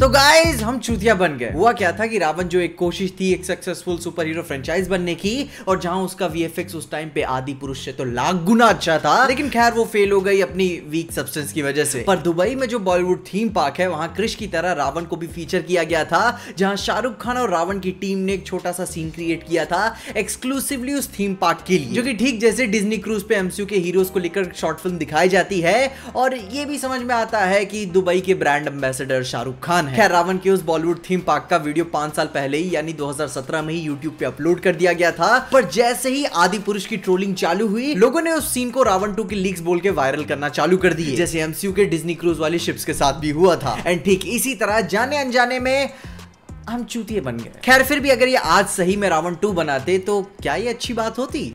तो गाइज हम चूतिया बन गए हुआ क्या था कि रावण जो एक कोशिश थी एक सक्सेसफुल सुपर हीरो फ्रेंचाइज बनने की और जहां उसका वीएफएक्स उस टाइम पे आदि पुरुष से तो लाख गुना अच्छा था लेकिन खैर वो फेल हो गई अपनी वीक सब्सटेंस की वजह से पर दुबई में जो बॉलीवुड थीम पार्क है वहां कृष की तरह रावण को भी फीचर किया गया था जहां शाहरुख खान और रावण की टीम ने एक छोटा सा सीन क्रिएट किया था एक्सक्लूसिवली उस थीम पार्क के लिए जो की ठीक जैसे डिजनी क्रूज पे एमसीयू के हीरोज को लेकर शॉर्ट फिल्म दिखाई जाती है और ये भी समझ में आता है कि दुबई के ब्रांड एम्बेसडर शाहरुख खान है खैर रावण के उस बॉलीवुड थीम पार्क का वीडियो पांच साल पहले ही यानी 2017 में ही यूट्यूब पे अपलोड कर दिया गया था पर जैसे ही आदि पुरुष की ट्रोलिंग चालू हुई लोगों ने उस सीन को रावण टू की लीक्स बोल के वायरल करना चालू कर दिया जैसे एमसीयू के डिज्नी क्रूज वाली शिप्स के साथ भी हुआ था एंड ठीक इसी तरह जाने अनजाने में हम चूतिए बन गए खैर फिर भी अगर ये आज सही में रावण टू बनाते तो क्या ये अच्छी बात होती